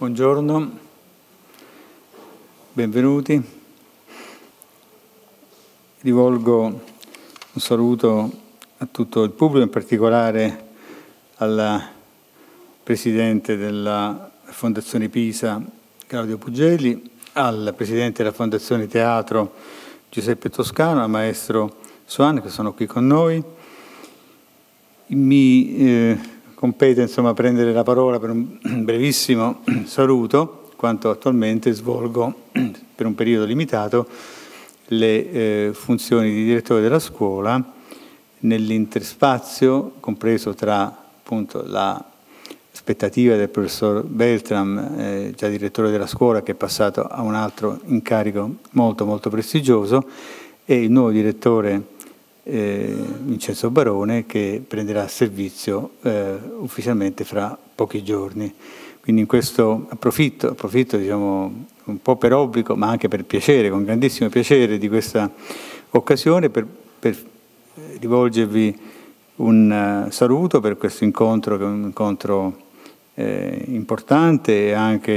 Buongiorno, benvenuti. Rivolgo un saluto a tutto il pubblico, in particolare al Presidente della Fondazione Pisa, Claudio Pugelli, al Presidente della Fondazione Teatro, Giuseppe Toscano, al Maestro Suan, che sono qui con noi. Mi... Eh, compete insomma, prendere la parola per un brevissimo saluto, quanto attualmente svolgo per un periodo limitato le eh, funzioni di direttore della scuola nell'interspazio compreso tra appunto, l'aspettativa del professor Beltram, eh, già direttore della scuola, che è passato a un altro incarico molto molto prestigioso, e il nuovo direttore eh, Vincenzo Barone che prenderà servizio eh, ufficialmente fra pochi giorni. Quindi in questo approfitto, approfitto diciamo, un po' per obbligo ma anche per piacere, con grandissimo piacere di questa occasione per, per eh, rivolgervi un eh, saluto per questo incontro che è un incontro eh, importante e anche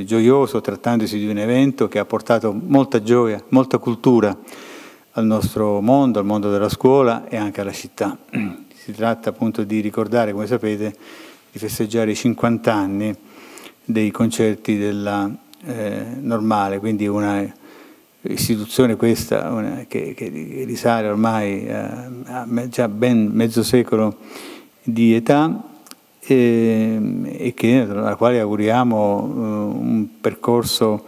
eh, gioioso trattandosi di un evento che ha portato molta gioia, molta cultura al nostro mondo, al mondo della scuola e anche alla città. Si tratta appunto di ricordare, come sapete, di festeggiare i 50 anni dei concerti della eh, normale, quindi una istituzione questa una, che, che, risale ormai eh, a me, già ben mezzo secolo di età eh, e che, alla quale auguriamo eh, un percorso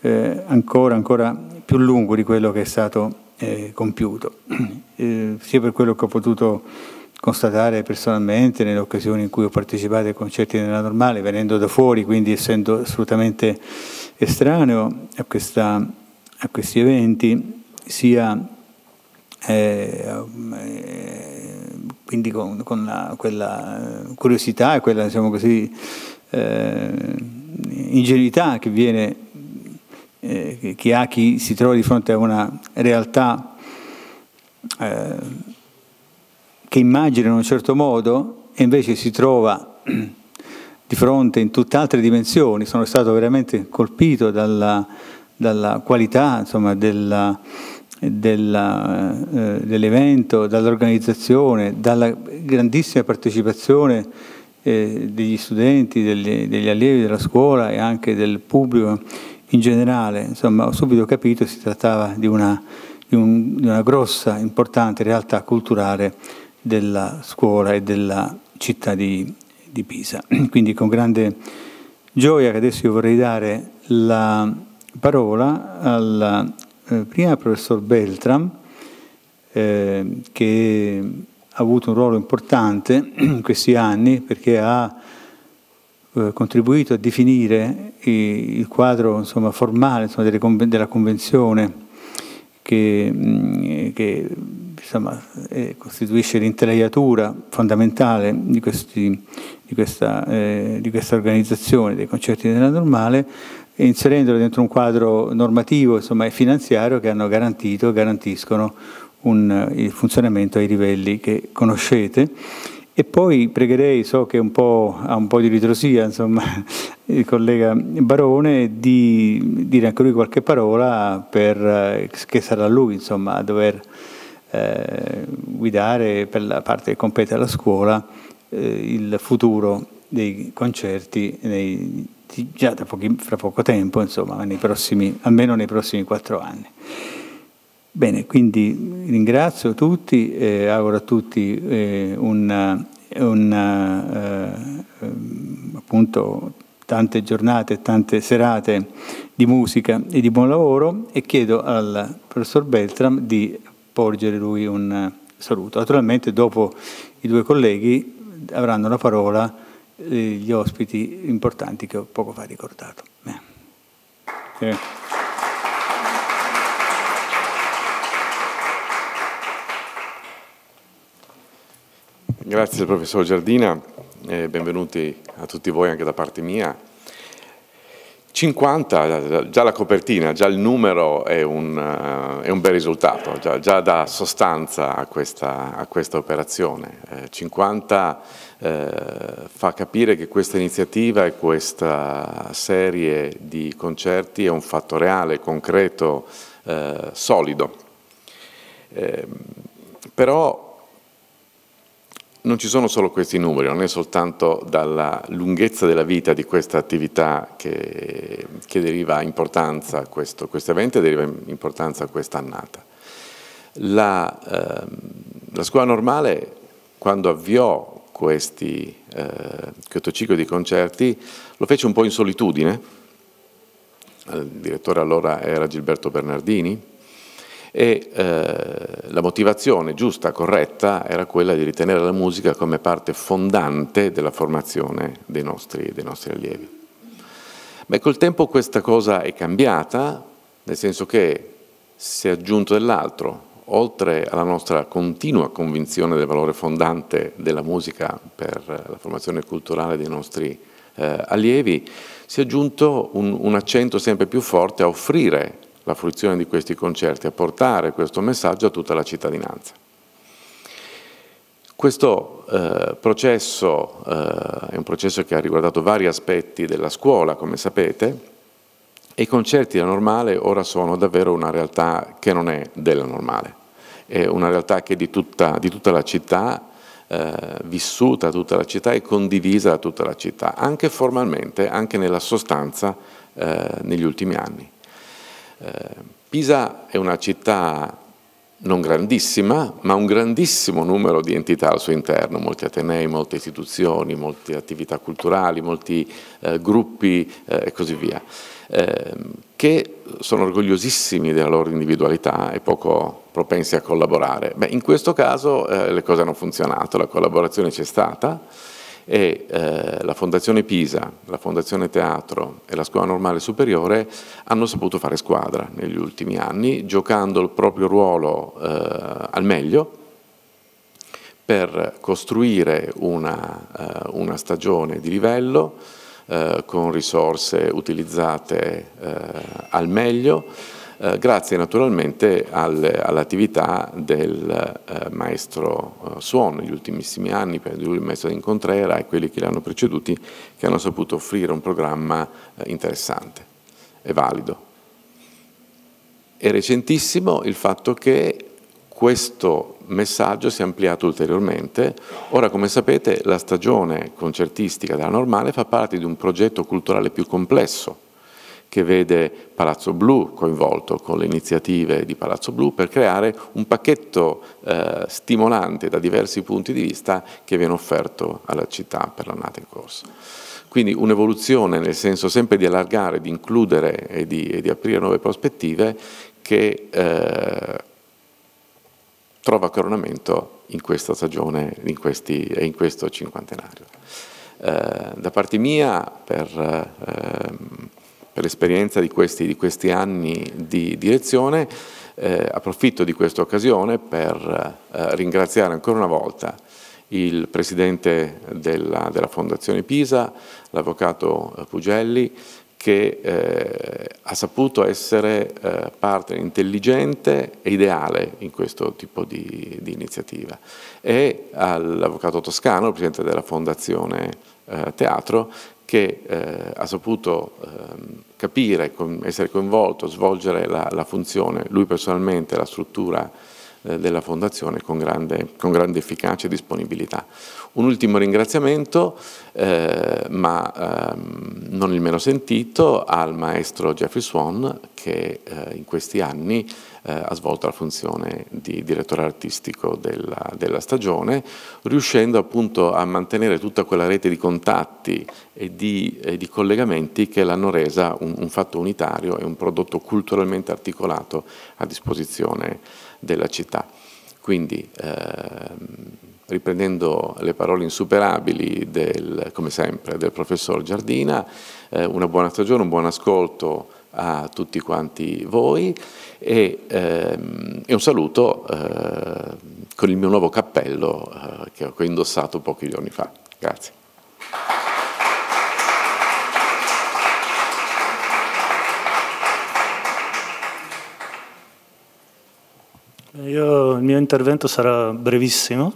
eh, ancora, ancora più lungo di quello che è stato eh, compiuto, eh, sia per quello che ho potuto constatare personalmente nelle occasioni in cui ho partecipato ai concerti della normale, venendo da fuori, quindi essendo assolutamente estraneo a, questa, a questi eventi, sia eh, eh quindi con, con la, quella curiosità e quella diciamo così, eh, ingenuità che viene eh, che ha chi si trova di fronte a una realtà eh, che immagina in un certo modo e invece si trova di fronte in tutt'altre dimensioni. Sono stato veramente colpito dalla, dalla qualità insomma, della, della, eh, dell'evento, dall'organizzazione, dalla grandissima partecipazione eh, degli studenti, degli, degli, allievi della scuola e anche del pubblico in generale, insomma ho subito capito che si trattava di una, di, un, di una grossa, importante realtà culturale della scuola e della città di, di Pisa. Quindi con grande gioia che adesso io vorrei dare la parola al eh, prima professor Beltram eh, che ha avuto un ruolo importante in questi anni perché ha eh, contribuito a definire il quadro insomma, formale insomma, conven della Convenzione che, mm, che insomma, eh, costituisce l'intelaiatura fondamentale di, questi, di, questa, eh, di, questa, organizzazione dei concerti della normale, inserendolo dentro un quadro normativo insomma, e finanziario che hanno garantito e garantiscono un, il funzionamento ai livelli che conoscete e poi pregherei, so che un po', ha un po' di ritrosia, insomma, il collega Barone, di dire anche lui qualche parola per, eh, che sarà lui, insomma, a dover eh, guidare per la parte che compete alla scuola eh, il futuro dei concerti nei, già pochi, fra poco tempo, insomma, nei prossimi, almeno nei prossimi quattro anni. Bene, quindi ringrazio tutti e auguro a tutti eh, una, eh, eh ehm, appunto, tante giornate, tante serate di musica e di buon lavoro e chiedo al professor Beltram di porgere lui un saluto. Naturalmente dopo i due colleghi avranno la parola eh, gli ospiti importanti che ho poco fa ricordato. Eh. Grazie professor Giardina, eh, benvenuti a tutti voi anche da parte mia. 50, già la copertina, già il numero è un, eh, è un bel risultato, già, già, dà sostanza a questa, a questa operazione. 50 eh, eh, fa capire che questa iniziativa e questa serie di concerti è un fatto reale, concreto, eh, solido. Ehm, però non ci sono solo questi numeri, non è soltanto dalla lunghezza della vita di questa attività che, che deriva importanza questo, questo evento e deriva importanza questa annata. La, eh, la, scuola normale, quando avviò questi, eh, questo ciclo di concerti, lo fece un po' in solitudine. Il direttore allora era Gilberto Bernardini, e eh, la motivazione giusta, corretta, era quella di ritenere la musica come parte fondante della formazione dei nostri, dei nostri allievi. Beh, col tempo questa cosa è cambiata, nel senso che si è aggiunto dell'altro, oltre alla nostra continua convinzione del valore fondante della musica per la formazione culturale dei nostri eh, allievi, si è aggiunto un, un, accento sempre più forte a offrire la fruizione di questi concerti, a portare questo messaggio a tutta la cittadinanza. Questo eh, processo eh, è un processo che ha riguardato vari aspetti della scuola, come sapete, e i concerti della normale ora sono davvero una realtà che non è della normale, è una realtà che è di tutta, di tutta la città, eh, vissuta tutta la città e condivisa da tutta la città, anche formalmente, anche nella sostanza eh, negli ultimi anni. Eh, Pisa è una città non grandissima, ma un grandissimo numero di entità al suo interno, molti atenei, molte istituzioni, molte attività culturali, molti eh, gruppi eh, e così via, eh, che sono orgogliosissimi della loro individualità e poco propensi a collaborare. Beh, in questo caso eh, le cose hanno funzionato, la collaborazione c'è stata, e eh, la Fondazione Pisa, la Fondazione Teatro e la Scuola Normale Superiore hanno saputo fare squadra negli ultimi anni, giocando il proprio ruolo eh, al meglio per costruire una, eh, una stagione di livello eh, con risorse utilizzate eh, al meglio, eh, grazie naturalmente al, all'attività del eh, maestro eh, Suon negli ultimissimi anni, per lui il maestro Incontrera e quelli che li hanno preceduti, che hanno saputo offrire un programma eh, interessante e valido. È recentissimo il fatto che questo messaggio si è ampliato ulteriormente. Ora, come sapete, la stagione concertistica della normale fa parte di un progetto culturale più complesso che vede Palazzo Blu coinvolto con le iniziative di Palazzo Blu per creare un pacchetto eh, stimolante da diversi punti di vista che viene offerto alla città per l'annata in corso. Quindi un'evoluzione nel senso sempre di allargare, di includere e di, e di aprire nuove prospettive che eh, trova coronamento in questa stagione in questi, e in questo cinquantenario. Eh, da parte mia, per ehm, per l'esperienza di questi, di questi anni di direzione, eh, approfitto di questa occasione per eh, ringraziare ancora una volta il Presidente della, della Fondazione Pisa, l'Avvocato eh, Pugelli, che eh, ha saputo essere eh, partner intelligente e ideale in questo tipo di, di iniziativa, e all'avvocato toscano, presidente della Fondazione eh, Teatro, che eh, ha saputo eh, capire, essere coinvolto, svolgere la, la funzione, lui personalmente, la struttura eh, della Fondazione con grande, con grande, efficacia e disponibilità. Un ultimo ringraziamento, eh, ma ehm, non il meno sentito, al maestro Jeffrey Swan che eh, in questi anni eh, ha svolto la funzione di direttore artistico della, della, stagione, riuscendo appunto a mantenere tutta quella rete di contatti e di, e di collegamenti che l'hanno resa un, un fatto unitario e un prodotto culturalmente articolato a disposizione della città. Quindi, eh, riprendendo le parole insuperabili, del, come sempre, del professor Giardina, eh, una buona stagione, un buon ascolto a tutti quanti voi e, ehm, e un saluto eh, con il mio nuovo cappello eh, che ho indossato pochi giorni fa. Grazie. Io, il mio intervento sarà brevissimo.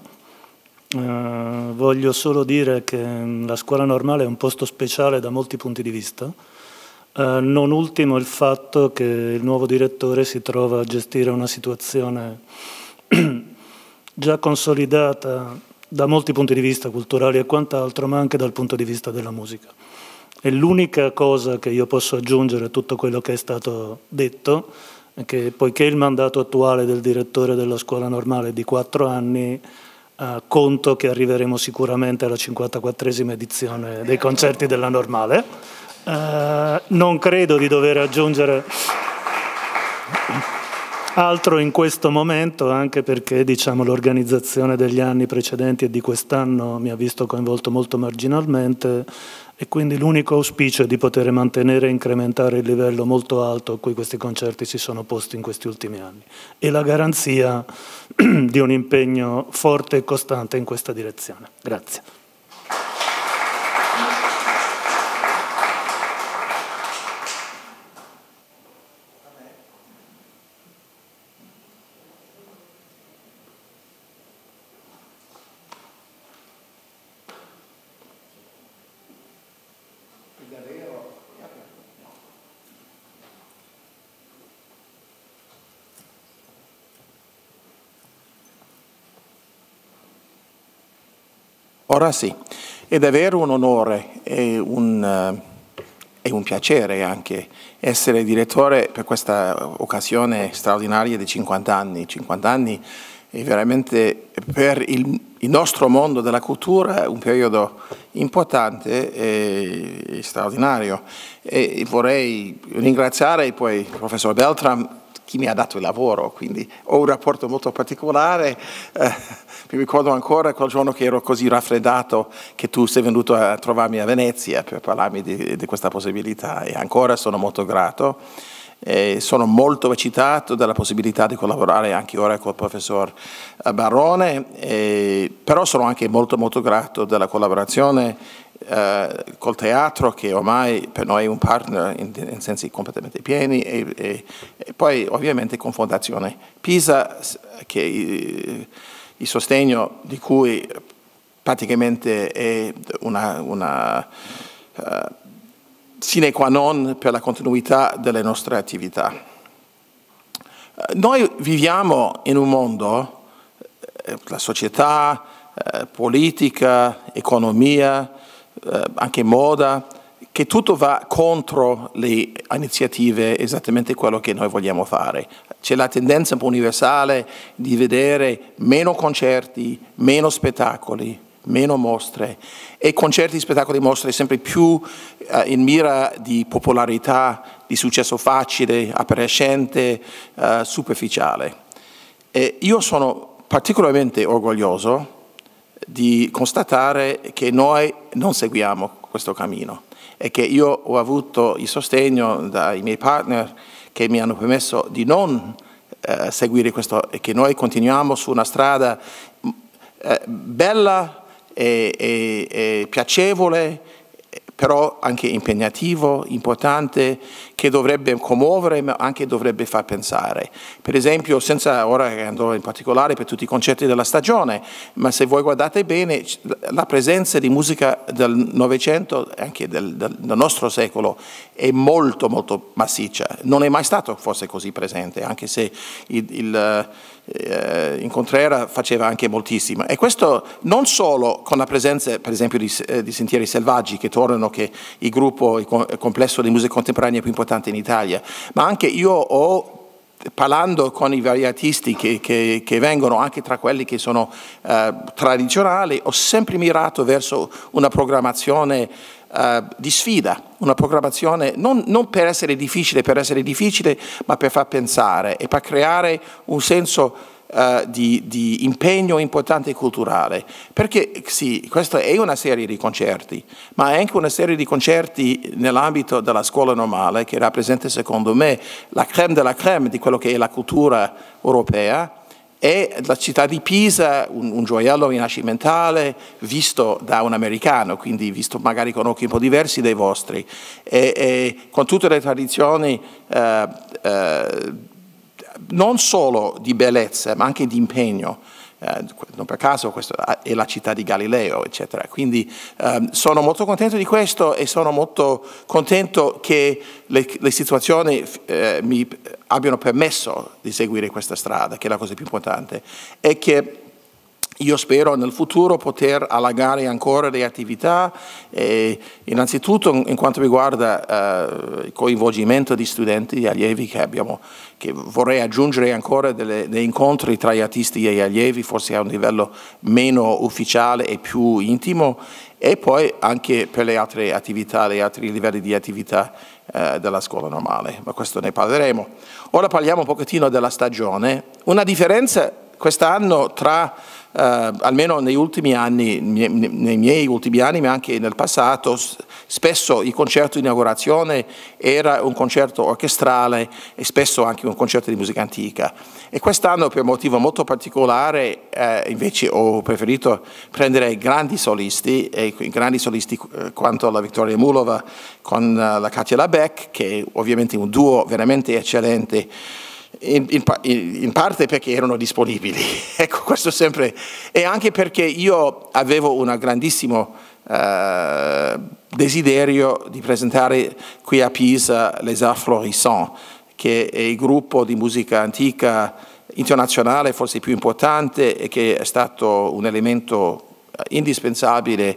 Eh, voglio solo dire che mm, la scuola normale è un posto speciale da molti punti di vista, eh, non ultimo il fatto che il nuovo direttore si trova a gestire una situazione già consolidata da molti punti di vista culturali e quant'altro, ma anche dal punto di vista della musica. E l'unica cosa che io posso aggiungere a tutto quello che è stato detto che poiché il mandato attuale del direttore della scuola normale è di quattro anni, eh, conto che arriveremo sicuramente alla 54esima edizione dei concerti della normale. Eh, non credo di dover aggiungere altro in questo momento, anche perché diciamo, l'organizzazione degli anni precedenti e di quest'anno mi ha visto coinvolto molto marginalmente e quindi l'unico auspicio è di poter mantenere e incrementare il livello molto alto a cui questi concerti si sono posti in questi ultimi anni e la garanzia di un impegno forte e costante in questa direzione. Grazie. Ora sì, è davvero un onore e un, è eh, un piacere anche essere direttore per questa occasione straordinaria di 50 anni. 50 anni è veramente per il, il nostro mondo della cultura un periodo importante e straordinario. E vorrei ringraziare poi il professor Beltram chi mi ha dato il lavoro, quindi ho un rapporto molto particolare. Eh, mi ricordo ancora quel giorno che ero così raffreddato che tu sei venuto a trovarmi a Venezia per parlarmi di, di questa possibilità e ancora sono molto grato. E sono molto eccitato dalla possibilità di collaborare anche ora col professor eh, Barone, e, però sono anche molto molto grato della collaborazione eh, col teatro che ormai per noi è un partner in, in sensi completamente pieni e, e, e, poi ovviamente con Fondazione Pisa che il sostegno di cui praticamente è una, una uh, sine qua non per la continuità delle nostre attività. Noi viviamo in un mondo, eh, la società, eh, politica, economia, eh, anche moda, che tutto va contro le iniziative esattamente quello che noi vogliamo fare. C'è la tendenza un po' universale di vedere meno concerti, meno spettacoli, meno mostre e concerti, spettacoli, mostre sempre più eh, in mira di popolarità, di successo facile, appariscente, eh, superficiale. E io sono particolarmente orgoglioso di constatare che noi non seguiamo questo cammino e che io ho avuto il sostegno dai miei partner che mi hanno permesso di non eh, seguire questo e che noi continuiamo su una strada mm, eh, bella e, e, e piacevole però anche impegnativo, importante, che dovrebbe commuovere ma anche dovrebbe far pensare. Per esempio, senza ora andrò in particolare per tutti i concerti della stagione, ma se voi guardate bene la presenza di musica del Novecento, anche del, del, del nostro secolo, è molto molto massiccia. Non è mai stato forse così presente, anche se il, il eh, in Contrera faceva anche moltissimo E questo non solo con la presenza, per esempio, di, eh, di Sentieri Selvaggi, che tornano, che il gruppo, il complesso di musica contemporanea più importante importante in Italia, ma anche io ho parlando con i vari artisti che, che, che, vengono anche tra quelli che sono eh, tradizionali, ho sempre mirato verso una programmazione eh, di sfida, una programmazione non, non, per essere difficile, per essere difficile, ma per far pensare e per creare un senso eh, di, di, impegno importante culturale, perché sì, questa è una serie di concerti, ma è anche una serie di concerti nell'ambito della scuola normale che rappresenta secondo me la creme della creme di quello che è la cultura europea e la città di Pisa, un, un, gioiello rinascimentale visto da un americano, quindi visto magari con occhi un po' diversi dai vostri, e, e con tutte le tradizioni eh, eh, non solo di bellezza, ma anche di impegno. Eh, non per caso questa è la città di Galileo, eccetera. Quindi ehm, sono molto contento di questo e sono molto contento che le, le situazioni eh, mi abbiano permesso di seguire questa strada, che è la cosa più importante, e che io spero nel futuro poter allargare ancora le attività, e eh, innanzitutto in quanto riguarda eh, il coinvolgimento di studenti e allievi che abbiamo, che vorrei aggiungere ancora delle, dei incontri tra gli artisti e gli allievi, forse a un livello meno ufficiale e più intimo, e poi anche per le altre attività, gli altri livelli di attività eh, della scuola normale, ma questo ne parleremo. Ora parliamo un pochettino della stagione. Una differenza quest'anno tra eh, almeno negli ultimi anni, nei miei ultimi anni, ma anche nel passato, spesso il concerto di inaugurazione era un concerto orchestrale e spesso anche un concerto di musica antica. E quest'anno per un motivo molto particolare eh, invece ho preferito prendere grandi solisti, e grandi solisti eh, quanto la Vittoria Mulova con eh, la Katia Labeck, che è ovviamente un duo veramente eccellente in, in, in, parte perché erano disponibili, ecco questo sempre, e anche perché io avevo un grandissimo eh, desiderio di presentare qui a Pisa Les Arts Florissants, che è il gruppo di musica antica internazionale forse più importante e che è stato un elemento indispensabile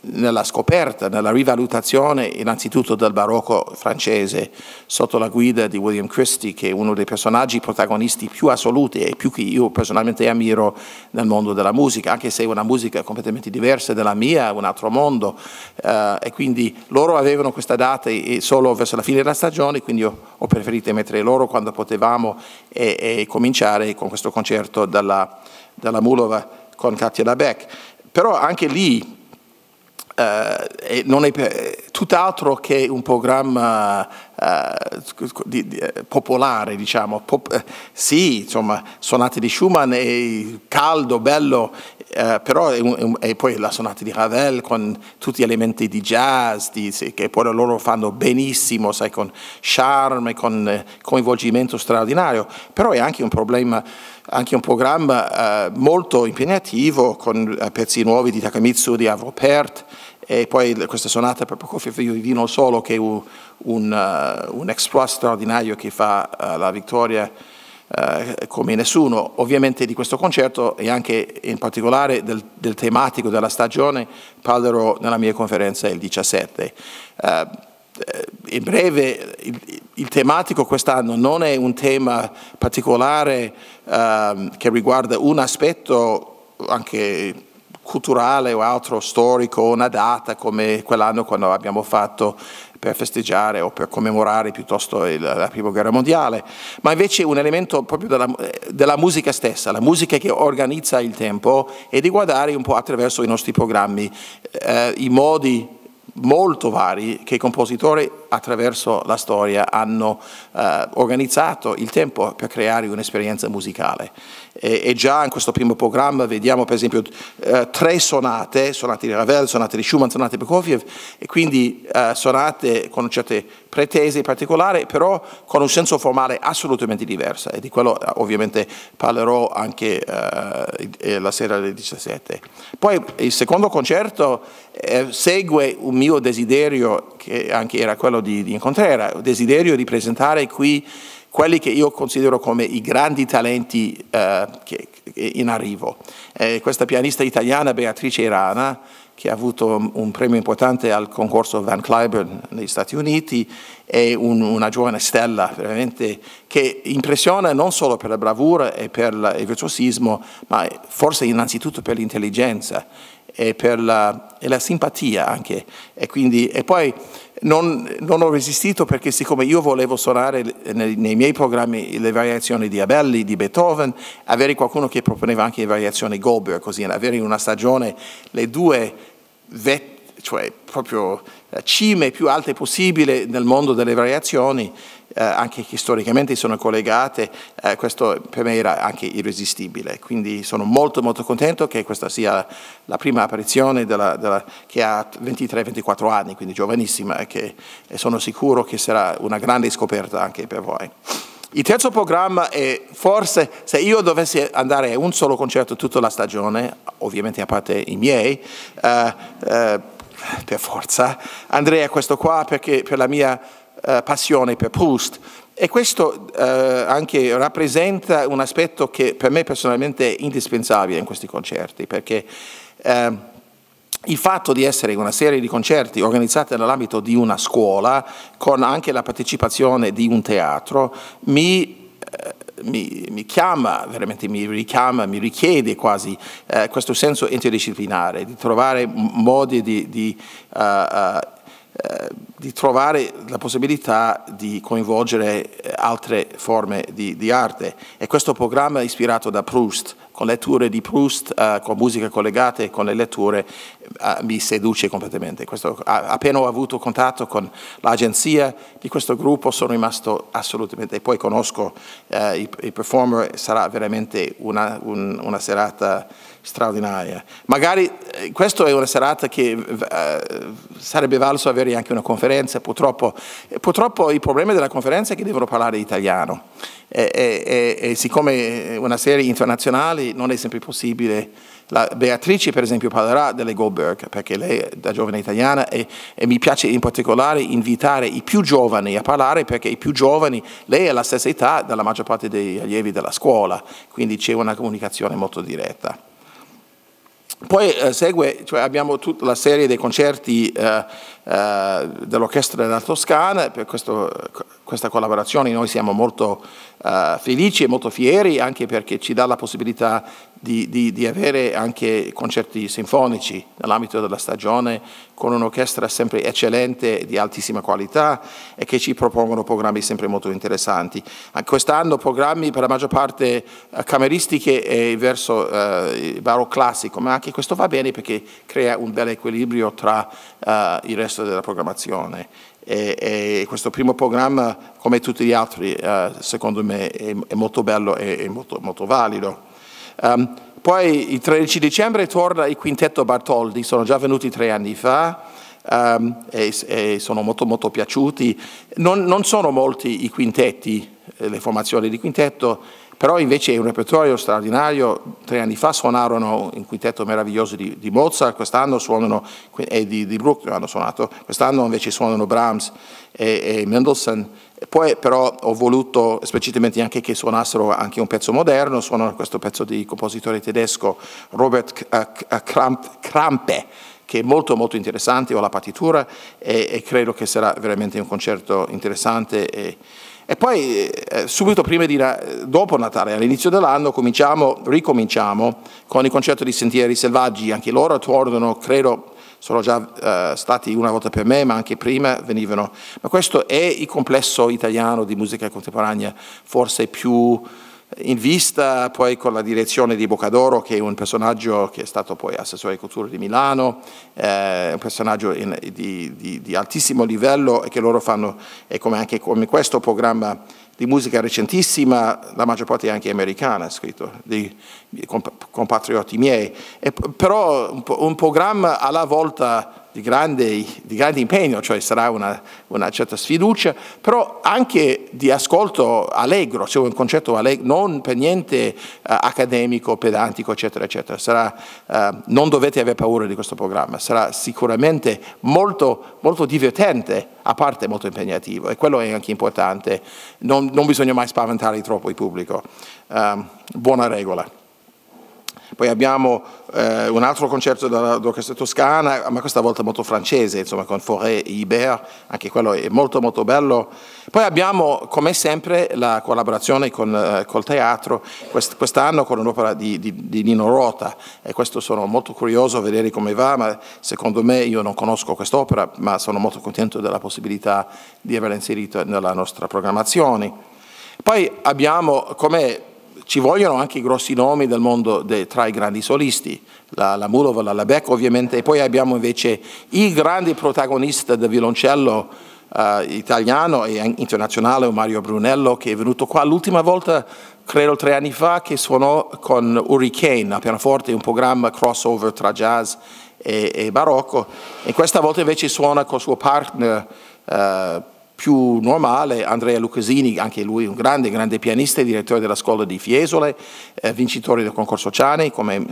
nella scoperta, nella rivalutazione innanzitutto del barocco francese sotto la guida di William Christie che è uno dei personaggi protagonisti più assoluti e più che io personalmente ammiro nel mondo della musica, anche se è una musica completamente diversa dalla mia, un altro mondo eh, e quindi loro avevano questa data solo verso la fine della stagione, quindi ho preferito mettere loro quando potevamo e, e cominciare con questo concerto dalla, dalla Mulova con Katia Labeck però anche lì eh, non è tutt'altro che un programma eh, di, di, eh, popolare, diciamo. Pop, eh, sì, insomma, sonate di Schumann è caldo, bello, eh, però è un, è poi la sonata di Ravel con tutti gli elementi di jazz, di, che poi loro fanno benissimo, sai, con charme, con coinvolgimento straordinario, però è anche un problema anche un programma eh, molto impegnativo con pezzi nuovi di Takamitsu, di Avropert, e poi questa sonata per Prokofiev io vino solo che è un, uh, un exploit straordinario che fa uh, la vittoria uh, come nessuno ovviamente di questo concerto e anche in particolare del, del tematico della stagione parlerò nella mia conferenza il 17 uh, in breve il, il tematico quest'anno non è un tema particolare uh, che riguarda un aspetto anche culturale o altro storico, una data come quell'anno quando abbiamo fatto per festeggiare o per commemorare piuttosto la Prima Guerra Mondiale, ma invece un elemento proprio della, della, musica stessa, la musica che organizza il tempo e di guardare un po' attraverso i nostri programmi eh, i modi molto vari che i compositori attraverso la storia hanno eh, organizzato il tempo per creare un'esperienza musicale. E, e, già in questo primo programma vediamo per esempio eh, tre sonate, sonate di Ravel, sonate di Schumann, sonate di Prokofiev, e quindi eh, sonate con certe pretese particolari, però con un senso formale assolutamente diverso, e di quello eh, ovviamente parlerò anche eh, eh, la sera alle 17. Poi il secondo concerto segue un mio desiderio, che anche era quello cercando di, di incontrare. Desiderio di presentare qui quelli che io considero come i grandi talenti eh, che, in arrivo. Eh, questa pianista italiana Beatrice Irana, che ha avuto un premio importante al concorso Van Cliburn negli Stati Uniti, è un, una giovane stella veramente che impressiona non solo per la bravura e per la, il virtuosismo, ma forse innanzitutto per l'intelligenza e per la, e la simpatia anche. E, quindi, e poi non, non, ho resistito perché siccome io volevo suonare nei, nei, miei programmi le variazioni di Abelli, di Beethoven, avere qualcuno che proponeva anche le variazioni Goldberg, così avere in una stagione le due vette cioè proprio eh, cime più alte possibile nel mondo delle variazioni, eh, anche che storicamente sono collegate, eh, questo per me era anche irresistibile. Quindi sono molto molto contento che questa sia la prima apparizione della, della, che ha 23-24 anni, quindi giovanissima, e, eh, che, e sono sicuro che sarà una grande scoperta anche per voi. Il terzo programma è forse se io dovessi andare a un solo concerto tutta la stagione, ovviamente a parte i miei, eh, eh per forza, andrei a questo qua perché, per la mia eh, passione per Proust. E questo eh, anche rappresenta un aspetto che per me personalmente è indispensabile in questi concerti, perché eh, il fatto di essere una serie di concerti organizzati nell'ambito di una scuola, con anche la partecipazione di un teatro, mi mi, mi, chiama, veramente mi richiama, mi richiede quasi eh, questo senso interdisciplinare, di trovare modi di, di uh, uh, eh, di trovare la possibilità di coinvolgere eh, altre forme di, di, arte. E questo programma è ispirato da Proust, con letture di Proust, eh, con musiche collegate, con le letture, eh, mi seduce completamente. Questo, appena ho avuto contatto con l'agenzia di questo gruppo sono rimasto assolutamente, e poi conosco eh, i, i, performer, sarà veramente una, un, una serata straordinaria. Magari eh, questa è una serata che eh, sarebbe valso avere anche una conferenza, purtroppo, eh, purtroppo il problema della conferenza è che devono parlare italiano e, e, e, e siccome eh, una serie internazionale non è sempre possibile la Beatrice, per esempio, parlerà delle Goldberg, perché lei è da giovane italiana e, e, mi piace in particolare invitare i più giovani a parlare, perché i più giovani, lei è alla stessa età della maggior parte degli allievi della scuola, quindi c'è una comunicazione molto diretta. Poi eh, segue, cioè abbiamo tutta la serie dei concerti eh, eh, dell'Orchestra della Toscana, per questo, eh, questa collaborazione noi siamo molto eh, felici e molto fieri, anche perché ci dà la possibilità di, di, di avere anche concerti sinfonici nell'ambito della stagione con un'orchestra sempre eccellente, di altissima qualità e che ci propongono programmi sempre molto interessanti. Ah, quest'anno programmi per la maggior parte eh, cameristiche e verso eh, il barocco classico, ma anche questo va bene perché crea un bel equilibrio tra eh, il resto della programmazione. E, e, questo primo programma, come tutti gli altri, eh, secondo me è, è molto bello e molto, molto valido. Um, poi il 13 dicembre torna il quintetto Bartoldi, sono già venuti tre anni fa um, e, e, sono molto, molto piaciuti. Non, non sono molti i quintetti, eh, le formazioni di quintetto, però invece è un repertorio straordinario, tre anni fa suonarono in quintetto meraviglioso di, di Mozart, quest'anno suonano, e eh, di, di Bruckner hanno suonato, quest'anno invece suonano Brahms e, e Mendelssohn, poi però ho voluto esplicitamente anche che suonassero anche un pezzo moderno, suonano questo pezzo di compositore tedesco Robert eh, eh, Krampe, che è molto molto interessante, ho la partitura e, e credo che sarà veramente un concerto interessante. E, e poi eh, subito di, dopo Natale, all'inizio dell'anno, ricominciamo con il concetto di Sentieri Selvaggi, anche loro tornano, credo, sono già eh, stati una volta per me, ma anche prima venivano. Ma questo è il complesso italiano di musica contemporanea, forse più in vista poi con la direzione di Boccadoro, che è un personaggio che è stato poi assessore di cultura di Milano, eh, un personaggio in, di, di, di, altissimo livello e che loro fanno, e come anche come questo programma di musica recentissima, la maggior parte è anche americana, è scritto, di compatrioti miei, e, però un, un programma alla volta di grande, di grande, impegno, cioè sarà una, una, certa sfiducia, però anche di ascolto allegro, cioè un concetto allegro, non per niente uh, accademico, pedantico, eccetera, eccetera. Sarà, uh, non dovete avere paura di questo programma, sarà sicuramente molto, molto divertente, a parte molto impegnativo, e quello è anche importante. Non, non bisogna mai spaventare troppo il pubblico. Um, buona regola. Poi abbiamo eh, un altro concerto dell'Orchestra Toscana, ma questa volta molto francese, insomma, con Forêt e Iber, anche quello è molto molto bello. Poi abbiamo, come sempre, la collaborazione con, eh, col teatro, quest'anno con un'opera di, di, di, Nino Rota, e questo sono molto curioso a vedere come va, ma secondo me io non conosco quest'opera, ma sono molto contento della possibilità di averla inserita nella nostra programmazione. Poi abbiamo, come ci vogliono anche i grossi nomi del mondo de, tra i grandi solisti, la, la Mulova, la Labec ovviamente, e poi abbiamo invece i grandi protagonisti del violoncello uh, italiano e internazionale, Mario Brunello, che è venuto qua l'ultima volta, credo tre anni fa, che suonò con Hurricane a pianoforte, un programma crossover tra jazz e, e barocco, e questa volta invece suona con il suo partner. Uh, più normale, Andrea Lucasini, anche lui un grande, grande pianista e direttore della scuola di Fiesole, eh, vincitore del concorso Ciani, come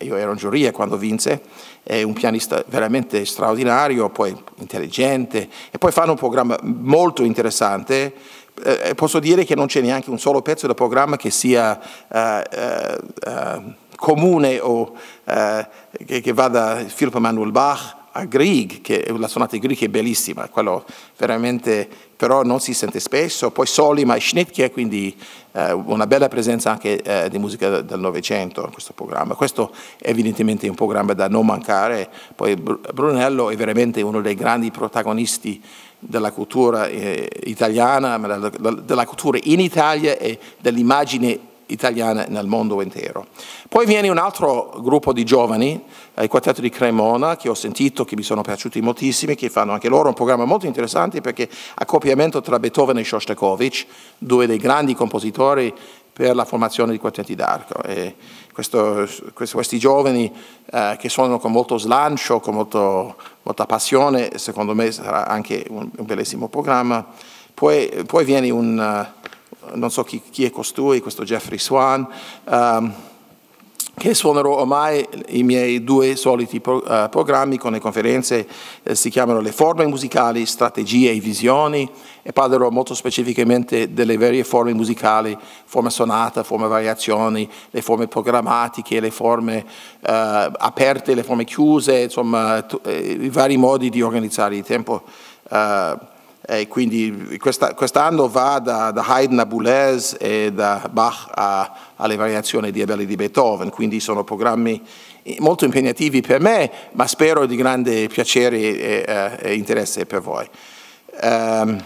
io ero in giuria quando vinse, è un pianista veramente straordinario, poi intelligente, e poi fanno un programma molto interessante. Eh, posso dire che non c'è neanche un solo pezzo del programma che sia eh, eh, eh comune o eh, che, che vada Filippo Manuel Bach a Grieg, che la sonata di Grieg è bellissima, quello veramente però non si sente spesso, poi Solima e Schnittke, quindi eh, una bella presenza anche eh, di musica del Novecento in questo programma. Questo è evidentemente un programma da non mancare, poi Brunello è veramente uno dei grandi protagonisti della cultura eh, italiana, della, della cultura in Italia e dell'immagine italiana italiana nel mondo intero. Poi viene un altro gruppo di giovani, eh, il quartetto di Cremona, che ho sentito, che mi sono piaciuti moltissimi, che fanno anche loro un programma molto interessante perché accoppiamento tra Beethoven e Shostakovich, due dei grandi compositori per la formazione di quartetti d'arco. Questo, questi giovani eh, che suonano con molto slancio, con molto, molta passione, secondo me sarà anche un, un bellissimo programma. Poi, poi viene un non so chi, chi è costui, questo Jeffrey Swan, um, che suonerò ormai i miei due soliti pro, uh, programmi con le conferenze, eh, si chiamano le forme musicali, strategie e visioni e parlerò molto specificamente delle varie forme musicali, forme sonata, forme variazioni, le forme programmatiche, le forme uh, aperte, le forme chiuse, insomma eh, i vari modi di organizzare il tempo. Uh, e eh, quindi questa, quest'anno va da, da Haydn a Boulez e da Bach a, alle variazioni di e di Beethoven, quindi sono programmi molto impegnativi per me, ma spero di grande piacere e, e interesse per voi. Um,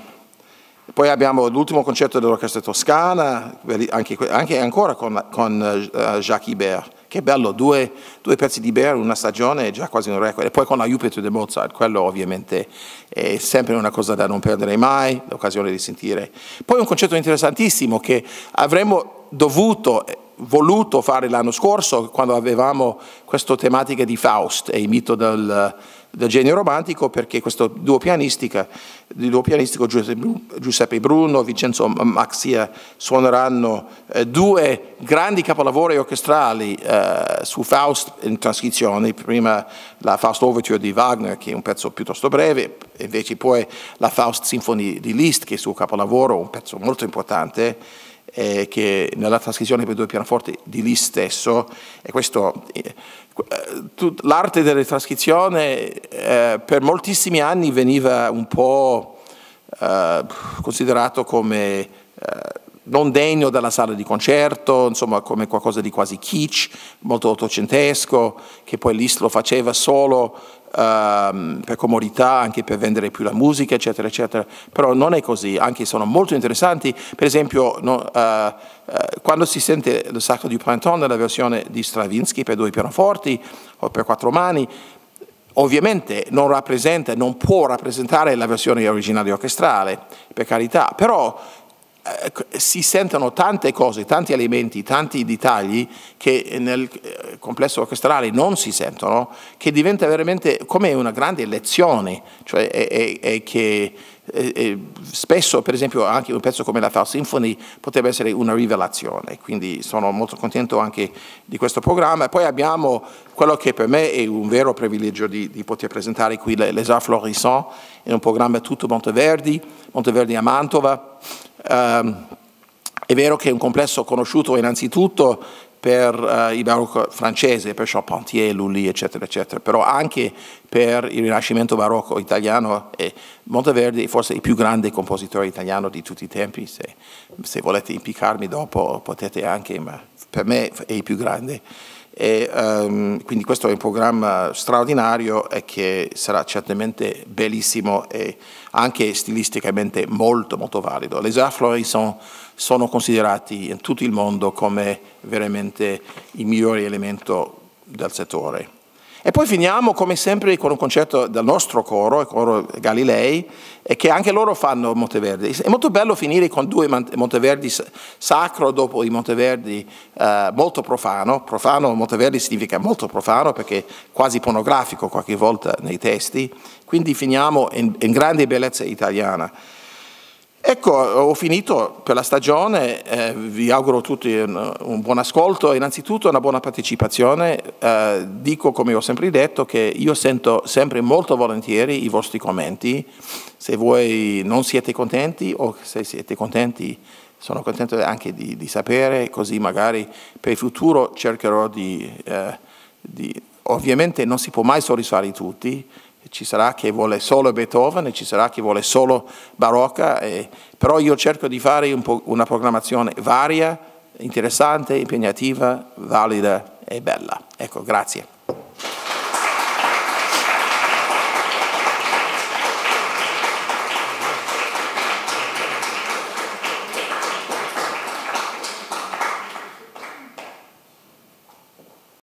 poi abbiamo l'ultimo concerto dell'Orchestra Toscana, anche, anche ancora con, con uh, Jacques Ibert. Che bello, due, due pezzi di Bear una stagione è già quasi un record. E poi con la Jupiter di Mozart, quello ovviamente è sempre una cosa da non perdere mai, l'occasione di sentire. Poi un concetto interessantissimo che avremmo dovuto eh, voluto fare l'anno scorso quando avevamo questa tematica di Faust e il mito del, del genio romantico perché questo duo, duo pianistico Giuseppe Bruno, Vincenzo Maxia suoneranno eh, due grandi capolavori orchestrali eh, su Faust in trascrizione, prima la Faust Overture di Wagner che è un pezzo piuttosto breve, invece poi la Faust Symphony di Liszt che è il suo capolavoro, un pezzo molto importante eh, che nella trascrizione per due pianoforti di Lee stesso, e questo, eh, l'arte della trascrizione eh, per moltissimi anni veniva un po' eh, considerato come eh, non degno della sala di concerto, insomma come qualcosa di quasi kitsch, molto ottocentesco, che poi Liszt lo faceva solo ehm, per comodità, anche per vendere più la musica, eccetera, eccetera. Però non è così, anche sono molto interessanti. Per esempio, no, eh, eh, quando si sente il sacco di Printemps nella versione di Stravinsky per due pianoforti o per quattro mani, ovviamente non rappresenta, non può rappresentare la versione originale orchestrale, per carità, però Ecco, si sentono tante cose, tanti elementi, tanti dettagli che nel eh, complesso orchestrale non si sentono, che diventa veramente come una grande lezione, cioè è, è, è che eh, eh, spesso per esempio anche un pezzo come la Fall Symphony potrebbe essere una rivelazione, quindi sono molto contento anche di questo programma. Poi abbiamo quello che per me è un vero privilegio di, di poter presentare qui Les Arts Florissants, è un programma tutto Monteverdi, Monteverdi a Mantova, Um, è vero che è un complesso conosciuto innanzitutto per uh, eh, il barocco francese, per Charpentier, Lully, eccetera, eccetera, però anche per il Rinascimento barocco italiano e Monteverdi è forse il più grande compositore italiano di tutti i tempi, se, se volete impiccarmi dopo potete anche, ma per me è il più grande. E, um, quindi questo è un programma straordinario e che sarà certamente bellissimo e anche stilisticamente molto molto valido. Les Arts Florissants sono considerati in tutto il mondo come veramente il migliore elemento del settore. E poi finiamo come sempre con un concerto del nostro coro, il coro Galilei, che anche loro fanno Monteverdi. È molto bello finire con due Monteverdi sacro dopo i Monteverdi eh, molto profano. Profano, Monteverdi significa molto profano perché è quasi pornografico qualche volta nei testi. Quindi finiamo in, in grande bellezza italiana. Ecco, ho finito per la stagione, eh, vi auguro tutti un, un, buon ascolto, innanzitutto una buona partecipazione, eh, dico come ho sempre detto che io sento sempre molto volentieri i vostri commenti, se voi non siete contenti o se siete contenti sono contento anche di, di sapere, così magari per il futuro cercherò di, eh, di... Ovviamente non si può mai soddisfare tutti, ci sarà chi vuole solo Beethoven, ci sarà chi vuole solo barocca, e, però io cerco di fare un una programmazione varia, interessante, impegnativa, valida e bella. Ecco, grazie.